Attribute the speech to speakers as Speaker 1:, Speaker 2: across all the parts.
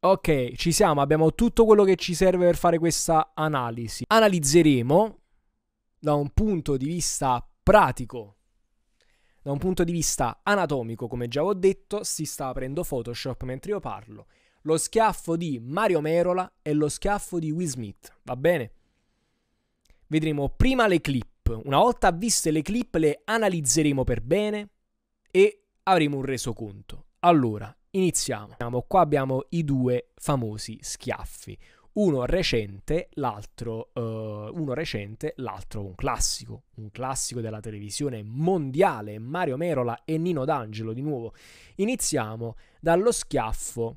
Speaker 1: Ok, ci siamo, abbiamo tutto quello che ci serve per fare questa analisi. Analizzeremo da un punto di vista pratico, da un punto di vista anatomico, come già ho detto, si sta aprendo Photoshop mentre io parlo lo schiaffo di Mario Merola e lo schiaffo di Will Smith, va bene? Vedremo prima le clip, una volta viste le clip le analizzeremo per bene e avremo un resoconto. Allora, iniziamo. Qua abbiamo i due famosi schiaffi, uno recente, l'altro, uh, uno recente, l'altro un classico, un classico della televisione mondiale, Mario Merola e Nino D'Angelo di nuovo. Iniziamo dallo schiaffo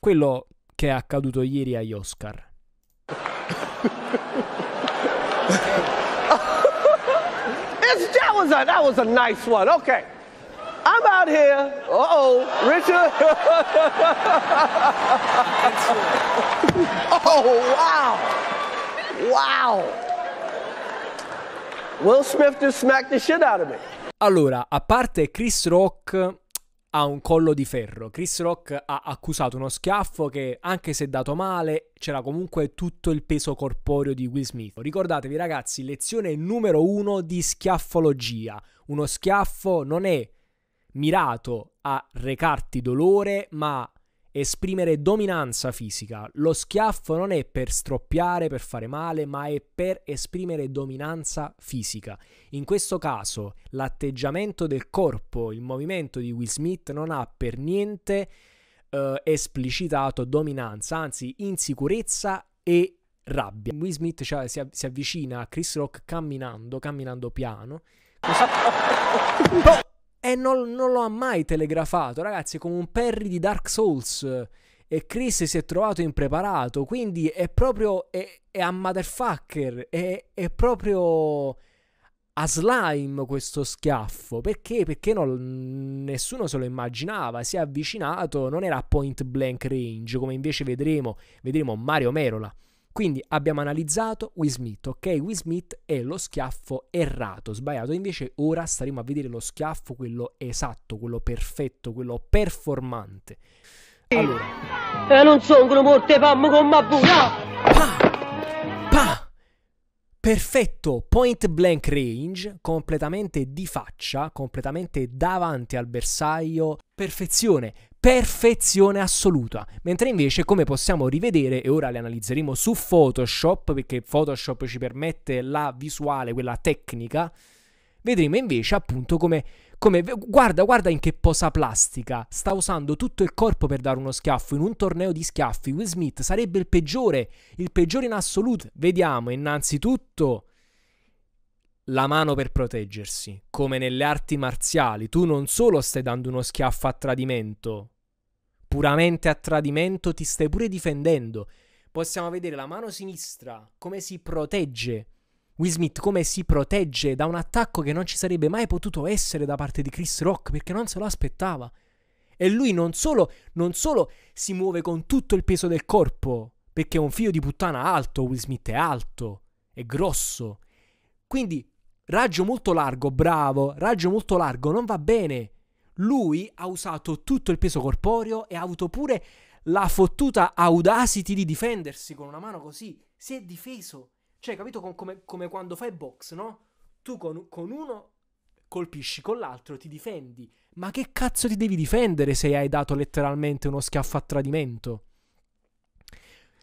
Speaker 1: quello che è accaduto ieri agli Oscar. It's, that, was a, that was a nice one. Okay. I'm out here. Uh oh, Richard. oh, wow. Wow. Will Smith just smacked the shit out of me. Allora, a parte Chris Rock ha un collo di ferro. Chris Rock ha accusato uno schiaffo che, anche se dato male, c'era comunque tutto il peso corporeo di Will Smith. Ricordatevi ragazzi, lezione numero uno di schiaffologia. Uno schiaffo non è mirato a recarti dolore, ma esprimere dominanza fisica. Lo schiaffo non è per stroppiare, per fare male, ma è per esprimere dominanza fisica. In questo caso l'atteggiamento del corpo, il movimento di Will Smith non ha per niente eh, esplicitato dominanza, anzi insicurezza e rabbia. Will Smith cioè, si, av- si, avvicina a Chris Rock camminando, camminando piano. Cosa... Oh! E non, non, lo ha mai telegrafato, ragazzi, come un Perry di Dark Souls. E Chris si è trovato impreparato, quindi è proprio... è, è a motherfucker, è, è proprio a Slime questo schiaffo perché? Perché non, nessuno se lo immaginava. Si è avvicinato, non era a point blank range come invece vedremo, vedremo Mario Merola. Quindi abbiamo analizzato Will Smith, ok? Will Smith è lo schiaffo errato, sbagliato, invece ora staremo a vedere lo schiaffo, quello esatto, quello perfetto, quello performante. Allora. E eh, non sono morte, fammi con ma perfetto point blank range, completamente di faccia, completamente davanti al bersaglio, perfezione, perfezione assoluta. Mentre invece, come possiamo rivedere, e ora le analizzeremo su Photoshop, perché Photoshop ci permette la visuale, quella tecnica, vedremo invece appunto come come, guarda, guarda in che posa plastica. Sta usando tutto il corpo per dare uno schiaffo in un torneo di schiaffi. Will Smith sarebbe il peggiore, il peggiore in assoluto. Vediamo innanzitutto la mano per proteggersi, come nelle arti marziali. Tu non solo stai dando uno schiaffo a tradimento, puramente a tradimento ti stai pure difendendo. Possiamo vedere la mano sinistra come si protegge Will Smith come si protegge da un attacco che non ci sarebbe mai potuto essere da parte di Chris Rock perché non se lo aspettava. E lui non solo, non solo si muove con tutto il peso del corpo, perché è un figlio di puttana alto, Will Smith è alto, è grosso. Quindi raggio molto largo, bravo, raggio molto largo, non va bene. Lui ha usato tutto il peso corporeo e ha avuto pure la fottuta audacity di difendersi con una mano così. Si è difeso cioè, capito com- come, come, quando fai box, no? Tu con, con uno colpisci con l'altro, ti difendi. Ma che cazzo ti devi difendere se hai dato letteralmente uno schiaffo a tradimento?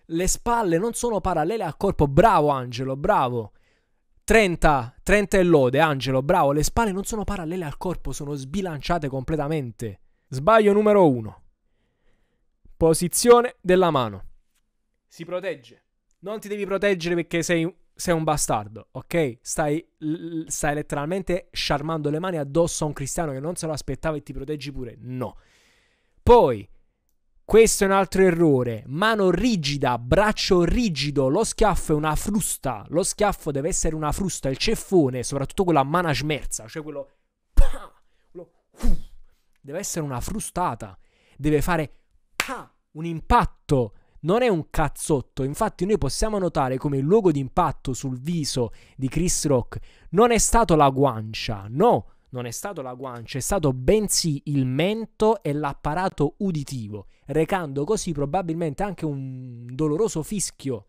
Speaker 1: Le spalle non sono parallele al corpo. Bravo Angelo, bravo. 30, 30 e lode Angelo, bravo. Le spalle non sono parallele al corpo, sono sbilanciate completamente. Sbaglio numero 1. Posizione della mano. Si protegge. Non ti devi proteggere perché sei, sei un bastardo, ok? Stai, stai letteralmente sciarmando le mani addosso a un cristiano che non se lo aspettava e ti proteggi pure. No. Poi, questo è un altro errore. Mano rigida, braccio rigido, lo schiaffo è una frusta. Lo schiaffo deve essere una frusta, il ceffone, soprattutto quella mana smerza, cioè quello... quello deve essere una frustata. Deve fare un impatto non è un cazzotto. Infatti, noi possiamo notare come il luogo di impatto sul viso di Chris Rock non è stato la guancia, no, non è stato la guancia, è stato bensì il mento e l'apparato uditivo, recando così probabilmente anche un doloroso fischio.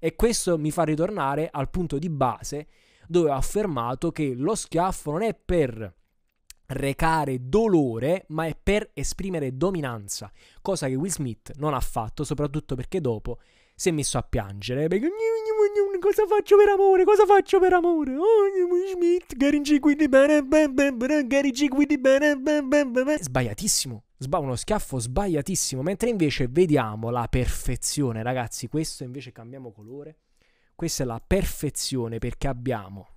Speaker 1: E questo mi fa ritornare al punto di base dove ho affermato che lo schiaffo non è per recare dolore, ma è per esprimere dominanza, cosa che Will Smith non ha fatto, soprattutto perché dopo si è messo a piangere. cosa faccio per amore? Cosa faccio per amore? Oh, Will Smith, Gary G bene, Gary G bene, sbagliatissimo. Sba- uno schiaffo sbagliatissimo. Mentre invece vediamo la perfezione, ragazzi. Questo invece cambiamo colore. Questa è la perfezione perché abbiamo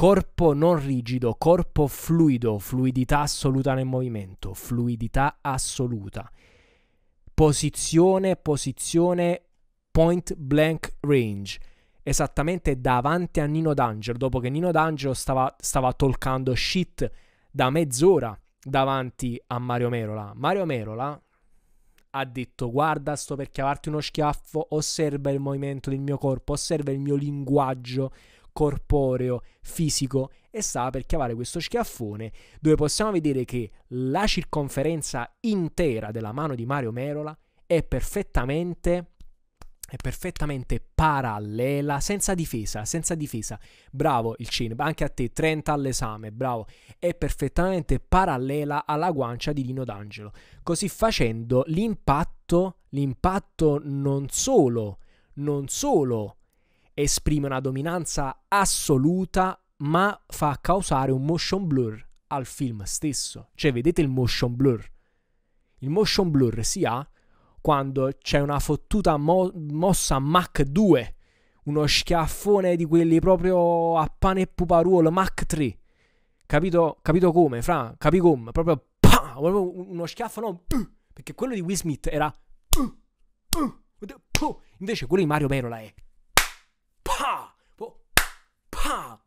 Speaker 1: corpo non rigido, corpo fluido, fluidità assoluta nel movimento, fluidità assoluta, posizione, posizione point blank range, esattamente davanti a Nino D'Angelo, dopo che Nino D'Angelo stava, stava tolcando shit da mezz'ora davanti a Mario Merola. Mario Merola ha detto guarda sto per chiavarti uno schiaffo, osserva il movimento del mio corpo, osserva il mio linguaggio, corporeo, fisico e stava per chiamare questo schiaffone dove possiamo vedere che la circonferenza intera della mano di Mario Merola è perfettamente è perfettamente parallela, senza difesa, senza difesa. Bravo il cinema, anche a te 30 all'esame, bravo. È perfettamente parallela alla guancia di Lino D'Angelo. Così facendo l'impatto, l'impatto non solo, non solo esprime una dominanza assoluta, ma fa causare un motion blur al film stesso. Cioè, vedete il motion blur? Il motion blur si ha quando c'è una fottuta mo- mossa Mach 2, uno schiaffone di quelli proprio a pane e puparuolo Mach 3. Capito, capito come, fra? Capi come? Proprio, pam, uno schiaffo, no, perché quello di Will Smith era... Invece quello di Mario Merola è...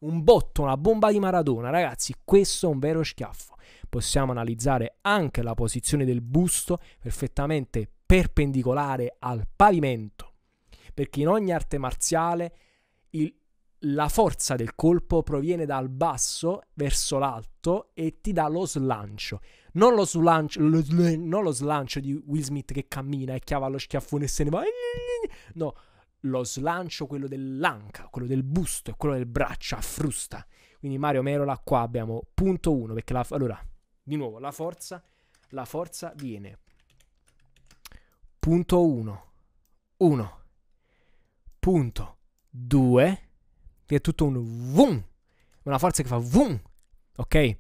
Speaker 1: un botto, una bomba di Maradona, ragazzi, questo è un vero schiaffo. Possiamo analizzare anche la posizione del busto perfettamente perpendicolare al pavimento, perché in ogni arte marziale il, la forza del colpo proviene dal basso verso l'alto e ti dà lo slancio. Non lo slancio, lo, non lo slancio di Will Smith che cammina e chiava lo schiaffone e se ne va. No, lo slancio, quello dell'anca, quello del busto e quello del braccio a frusta. Quindi Mario Merola qua abbiamo punto 1, perché la, allora, di nuovo, la forza, la forza viene punto 1, 1, punto 2, che è tutto un vum, una forza che fa vum, ok?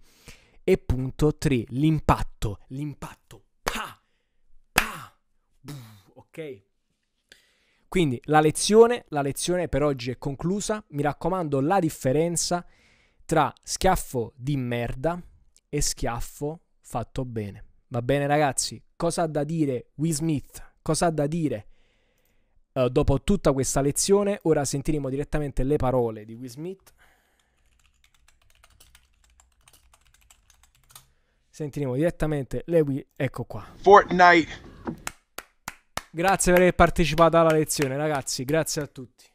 Speaker 1: E punto 3, l'impatto, l'impatto, pa, pa, boom, ok? Quindi la lezione, la lezione per oggi è conclusa. Mi raccomando la differenza tra schiaffo di merda e schiaffo fatto bene. Va bene ragazzi? Cosa ha da dire Will Smith? Cosa ha da dire? Uh, dopo tutta questa lezione, ora sentiremo direttamente le parole di Will Smith. Sentiremo direttamente le... Ecco qua. Fortnite Grazie per aver partecipato alla lezione, ragazzi. Grazie a tutti.